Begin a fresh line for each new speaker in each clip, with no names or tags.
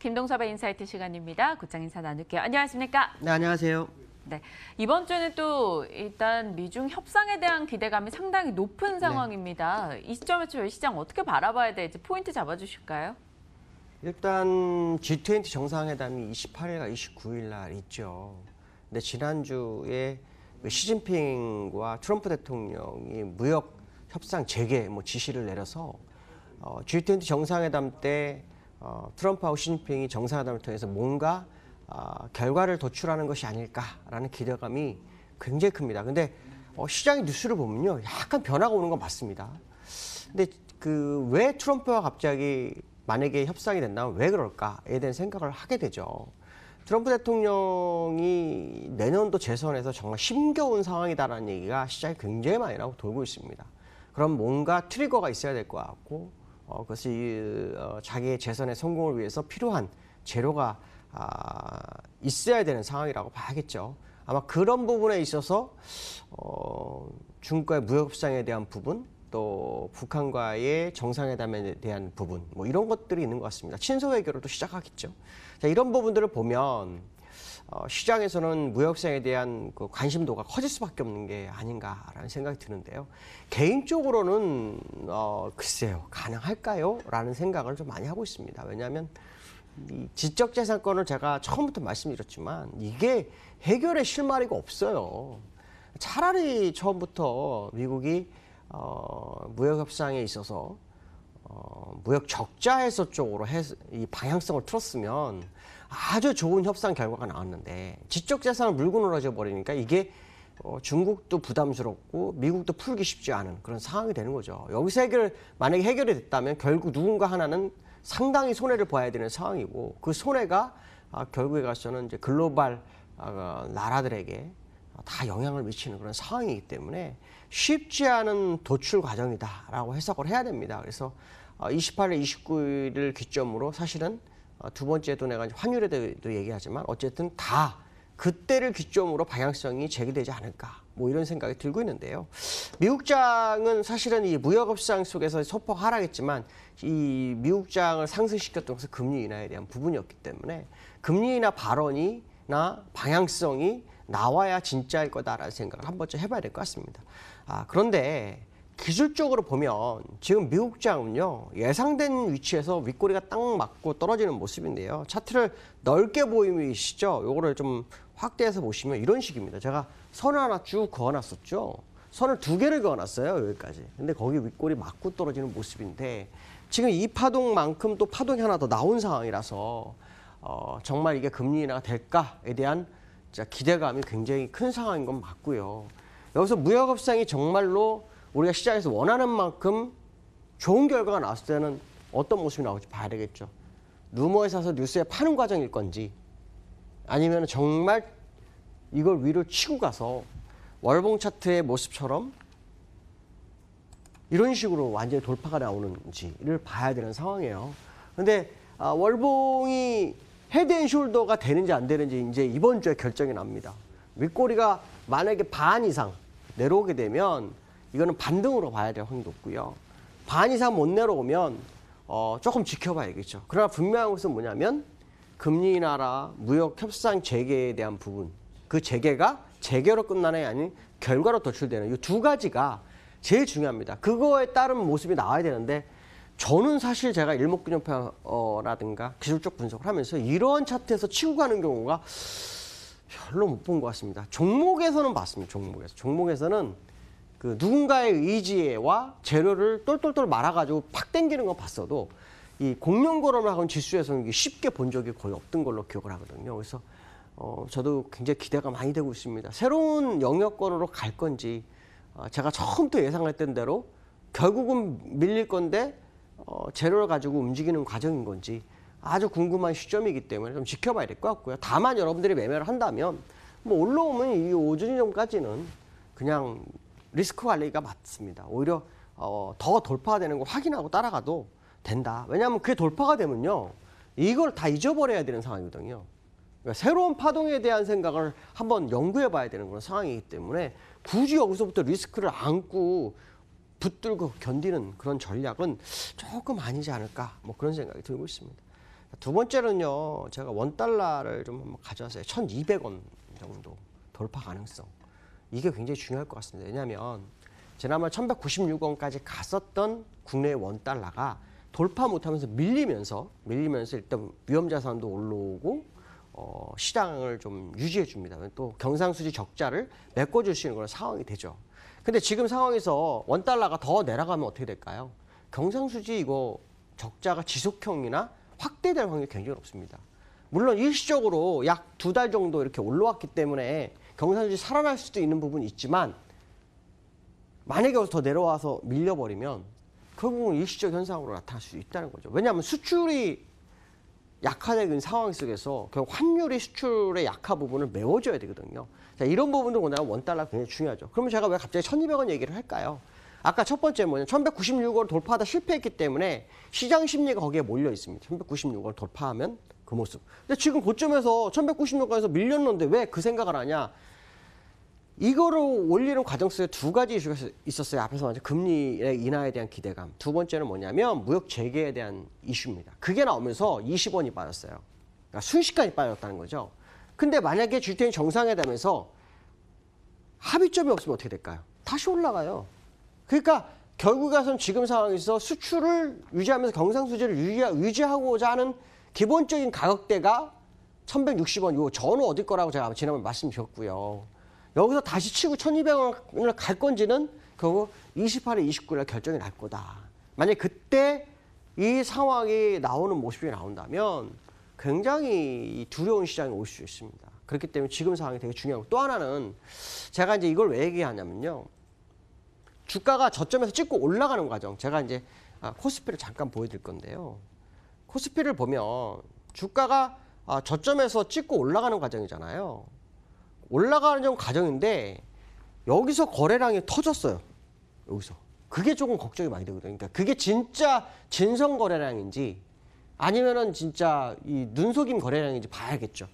김동섭의 인사이트 시간입니다. 곧장 인사 나눌게요. 안녕하십니까? 네, 안녕하세요. 네, 이번 주는 또 일단 미중 협상에 대한 기대감이 상당히 높은 네. 상황입니다. 네. 이 시점에서 시장 어떻게 바라봐야 될지 포인트 잡아주실까요? 일단 G20 정상회담이 28일과 29일 날 있죠. 근데 지난주에 시진핑과 트럼프 대통령이 무역 협상 재개 뭐 지시를 내려서 어, G20 정상회담 때 어, 트럼프하고 시진핑이 정상회담을 통해서 뭔가 어, 결과를 도출하는 것이 아닐까라는 기대감이 굉장히 큽니다. 근데 어, 시장의 뉴스를 보면요. 약간 변화가 오는 건 맞습니다. 근데 그 왜 트럼프와 갑자기 만약에 협상이 된다면 왜 그럴까에 대한 생각을 하게 되죠. 트럼프 대통령이 내년도 재선에서 정말 심겨운 상황이다라는 얘기가 시장에 굉장히 많이 나고 돌고 있습니다. 그럼 뭔가 트리거가 있어야 될 것 같고 어, 그것이 어, 자기의 재선의 성공을 위해서 필요한 재료가 아, 있어야 되는 상황이라고 봐야겠죠. 아마 그런 부분에 있어서 어, 중국과의 무역 협상에 대한 부분, 또 북한과의 정상회담에 대한 부분, 뭐 이런 것들이 있는 것 같습니다. 친소 외교를 또 시작하겠죠. 자, 이런 부분들을 보면 어, 시장에서는 무역성에 대한 그 관심도가 커질 수밖에 없는 게 아닌가라는 생각이 드는데요. 개인적으로는 어, 글쎄요 가능할까요?라는 생각을 좀 많이 하고 있습니다. 왜냐하면 이 지적재산권을 제가 처음부터 말씀드렸지만 이게 해결의 실마리가 없어요. 차라리 처음부터 미국이 어, 무역 협상에 있어서 무역 적자 해소 쪽으로 해서 이 방향성을 틀었으면 아주 좋은 협상 결과가 나왔는데 지적 재산을 물고늘어져 버리니까 이게 어, 중국도 부담스럽고 미국도 풀기 쉽지 않은 그런 상황이 되는 거죠. 여기서 해결 만약에 해결이 됐다면 결국 누군가 하나는 상당히 손해를 봐야 되는 상황이고 그 손해가 아, 결국에 가서는 이제 글로벌 아, 나라들에게 다 영향을 미치는 그런 상황이기 때문에 쉽지 않은 도출 과정이다라고 해석을 해야 됩니다. 그래서 28일, 어, 29일을 기점으로 사실은 어, 두 번째도 내가 환율에 대해도 얘기하지만 어쨌든 다 그때를 기점으로 방향성이 제기되지 않을까 뭐 이런 생각이 들고 있는데요. 미국장은 사실은 이 무역업시장 속에서 소폭 하락했지만 이 미국장을 상승시켰던 것은 금리 인하에 대한 부분이었기 때문에 금리 인하 발언이나 방향성이 나와야 진짜일 거다라는 생각을 한 번쯤 해봐야 될 것 같습니다. 아, 그런데 기술적으로 보면 지금 미국 장은요 예상된 위치에서 윗꼬리가 딱 맞고 떨어지는 모습인데요 차트를 넓게 보이시죠 요거를 좀 확대해서 보시면 이런 식입니다 제가 선 하나 쭉 그어놨었죠 선을 두 개를 그어놨어요 여기까지 근데 거기 윗꼬리 맞고 떨어지는 모습인데 지금 이 파동만큼 또 파동이 하나 더 나온 상황이라서 어, 정말 이게 금리 인하가 될까에 대한 기대감이 굉장히 큰 상황인 건 맞고요 여기서 무역업상이 정말로 우리가 시장에서 원하는 만큼 좋은 결과가 나왔을 때는 어떤 모습이 나올지 봐야 되겠죠. 루머에 사서 뉴스에 파는 과정일 건지 아니면 정말 이걸 위로 치고 가서 월봉 차트의 모습처럼 이런 식으로 완전히 돌파가 나오는지를 봐야 되는 상황이에요. 근데 아, 월봉이 헤드앤숄더가 되는지 안 되는지 이제 이번 주에 결정이 납니다. 윗꼬리가 만약에 반 이상 내려오게 되면 이거는 반등으로 봐야 될 확률이 높고요. 반 이상 못 내려오면 어, 조금 지켜봐야겠죠. 그러나 분명한 것은 뭐냐면 금리 인하라 무역 협상 재개에 대한 부분 그 재개가 재개로 끝나는 게 아닌 결과로 도출되는 이 두 가지가 제일 중요합니다. 그거에 따른 모습이 나와야 되는데 저는 사실 제가 일목균형파라든가 기술적 분석을 하면서 이러한 차트에서 치고 가는 경우가 별로 못 본 것 같습니다. 종목에서는 봤습니다. 종목에서 종목에서는 그 누군가의 의지와 재료를 똘똘똘 말아가지고 팍 땡기는 거 봤어도 이 공룡 걸음을 하건 지수에서는 쉽게 본 적이 거의 없던 걸로 기억을 하거든요. 그래서 어, 저도 굉장히 기대가 많이 되고 있습니다. 새로운 영역권으로 갈 건지 어, 제가 처음부터 예상했던 대로 결국은 밀릴 건데 어, 재료를 가지고 움직이는 과정인 건지 아주 궁금한 시점이기 때문에 좀 지켜봐야 될 것 같고요. 다만 여러분들이 매매를 한다면 뭐 올라오면 이오전이 전까지는 그냥 리스크 관리가 맞습니다. 오히려 어, 더 돌파되는 걸 확인하고 따라가도 된다. 왜냐하면 그게 돌파가 되면요. 이걸 다 잊어버려야 되는 상황이거든요. 그러니까 새로운 파동에 대한 생각을 한번 연구해 봐야 되는 그런 상황이기 때문에 굳이 여기서부터 리스크를 안고 붙들고 견디는 그런 전략은 조금 아니지 않을까 뭐 그런 생각이 들고 있습니다. 두 번째는요. 제가 원달러를 좀 가져왔어요. 1 2 0 0원 정도 돌파 가능성. 이게 굉장히 중요할 것 같습니다. 왜냐하면 지난번 1196원까지 갔었던 국내 원달러가 돌파 못하면서 밀리면서 밀리면서 일단 위험자산도 올라오고 어, 시장을 좀 유지해 줍니다. 또 경상수지 적자를 메꿔줄 수 있는 그런 상황이 되죠. 근데 지금 상황에서 원달러가 더 내려가면 어떻게 될까요? 경상수지 이거 적자가 지속형이나 확대될 확률이 굉장히 높습니다. 물론 일시적으로 약 두 달 정도 이렇게 올라왔기 때문에 경산주이 살아날 수도 있는 부분이 있지만 만약에 더 내려와서 밀려버리면 결국은 그 일시적 현상으로 나타날 수 있다는 거죠. 왜냐하면 수출이 약화된 상황 속에서 결국 환율이 수출의 약화 부분을 메워줘야 되거든요. 자, 이런 부분도 오늘 원달러 굉장히 중요하죠. 그러면 제가 왜 갑자기 1200원 얘기를 할까요? 아까 첫 번째 뭐냐 1196원을 돌파하다 실패했기 때문에 시장 심리가 거기에 몰려 있습니다. 1196원을 돌파하면 그 모습. 근데 지금 고점에서 1196원에서 밀렸는데 왜 그 생각을 하냐? 이거로 올리는 과정 속에 두 가지 이슈가 있었어요. 앞에서 먼저 금리 인하에 대한 기대감. 두 번째는 뭐냐면 무역 재개에 대한 이슈입니다. 그게 나오면서 20원이 빠졌어요. 그러니까 순식간에 빠졌다는 거죠. 근데 만약에 GTN 정상회담에서 합의점이 없으면 어떻게 될까요? 다시 올라가요. 그러니까 결국 가선 지금 상황에서 수출을 유지하면서 경상수지를 유지하고자 하는 기본적인 가격대가 1160원 요 전후 어디 거라고 제가 지난번에 말씀드렸고요. 여기서 다시 치고 1200원을 갈 건지는 결국 28일, 29일에 결정이 날 거다. 만약에 그때 이 상황이 나오는 모습이 나온다면 굉장히 두려운 시장이 올 수 있습니다. 그렇기 때문에 지금 상황이 되게 중요하고 또 하나는 제가 이제 이걸 왜 얘기하냐면요. 주가가 저점에서 찍고 올라가는 과정. 제가 이제 아, 코스피를 잠깐 보여드릴 건데요. 코스피를 보면 주가가 아, 저점에서 찍고 올라가는 과정이잖아요. 올라가는 과정인데 여기서 거래량이 터졌어요. 여기서. 그게 조금 걱정이 많이 되거든요. 그러니까 그게 진짜 진성 거래량인지 아니면은 진짜 이 눈속임 거래량인지 봐야겠죠.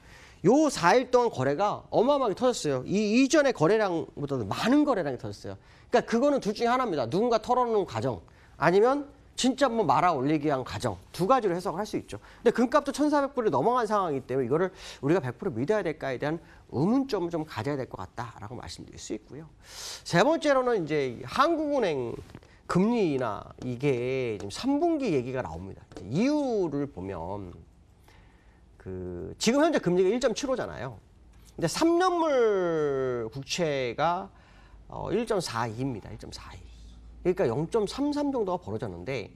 요 4일 동안 거래가 어마어마하게 터졌어요. 이 이전의 거래량보다도 많은 거래량이 터졌어요. 그러니까 그거는 둘 중에 하나입니다. 누군가 털어놓는 과정 아니면 진짜 뭐 말아 올리기 위한 가정 두 가지로 해석을 할 수 있죠. 근데 금값도 1,400불이 넘어간 상황이기 때문에 이거를 우리가 100% 믿어야 될까에 대한 의문점을 좀 가져야 될 것 같다라고 말씀드릴 수 있고요. 세 번째로는 이제 한국은행 금리나 이게 지금 3분기 얘기가 나옵니다. 이유를 보면 그 지금 현재 금리가 1.75잖아요. 근데 3년물 국채가 어 1.42입니다. 1.42. 그러니까 0.33 정도가 벌어졌는데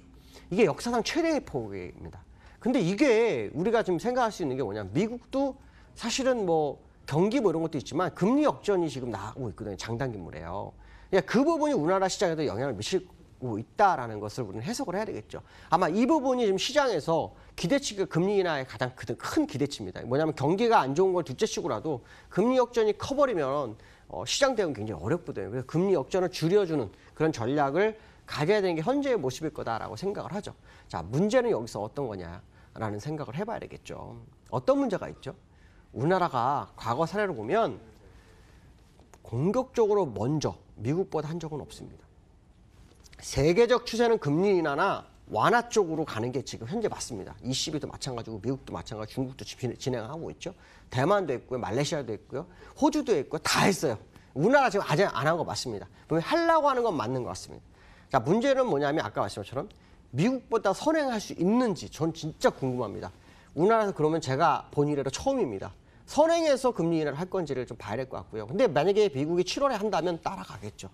이게 역사상 최대의 폭입니다. 근데 이게 우리가 지금 생각할 수 있는 게 뭐냐 면 미국도 사실은 뭐 경기 뭐 이런 것도 있지만 금리 역전이 지금 나오고 있거든요. 장단기물에요. 그러니까 그 부분이 우리나라 시장에도 영향을 미치고 있다라는 것을 우리는 해석을 해야 되겠죠. 아마 이 부분이 지금 시장에서 기대치가 금리 인하의 가장 큰 기대치입니다. 뭐냐면 경기가 안 좋은 걸 둘째치고라도 금리 역전이 커버리면 어, 시장 대응 굉장히 어렵거든요. 그래서 금리 역전을 줄여주는 그런 전략을 가져야 되는 게 현재의 모습일 거다라고 생각을 하죠. 자, 문제는 여기서 어떤 거냐라는 생각을 해봐야 되겠죠. 어떤 문제가 있죠? 우리나라가 과거 사례를 보면 공격적으로 먼저 미국보다 한 적은 없습니다. 세계적 추세는 금리 인하나 완화 쪽으로 가는 게 지금 현재 맞습니다. ECB도 마찬가지고 미국도 마찬가지고 중국도 진행하고 있죠. 대만도 있고요. 말레이시아도 있고요. 호주도 있고 요다 했어요. 우리나라 지금 아직 안 한 거 맞습니다. 분명 하려고 하는 건 맞는 것 같습니다. 자, 문제는 뭐냐면 아까 말씀 것처럼 미국보다 선행할 수 있는지 전 진짜 궁금합니다. 우리나라에서 그러면 제가 본 이래로 처음입니다. 선행해서 금리 인하를 할 건지를 좀 봐야 될 것 같고요. 근데 만약에 미국이 7월에 한다면 따라가겠죠.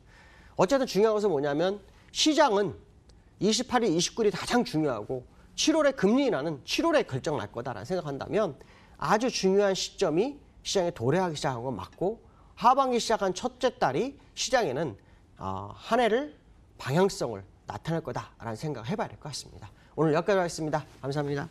어쨌든 중요한 것은 뭐냐면 시장은 28일, 29일이 가장 중요하고 7월에 금리 인하는 7월에 결정 날 거다라는 생각한다면 아주 중요한 시점이 시장에 도래하기 시작한 건 맞고 하반기 시작한 첫째 달이 시장에는 어, 한 해를 방향성을 나타낼 거다라는 생각을 해봐야 될 것 같습니다. 오늘 여기까지 하겠습니다. 감사합니다.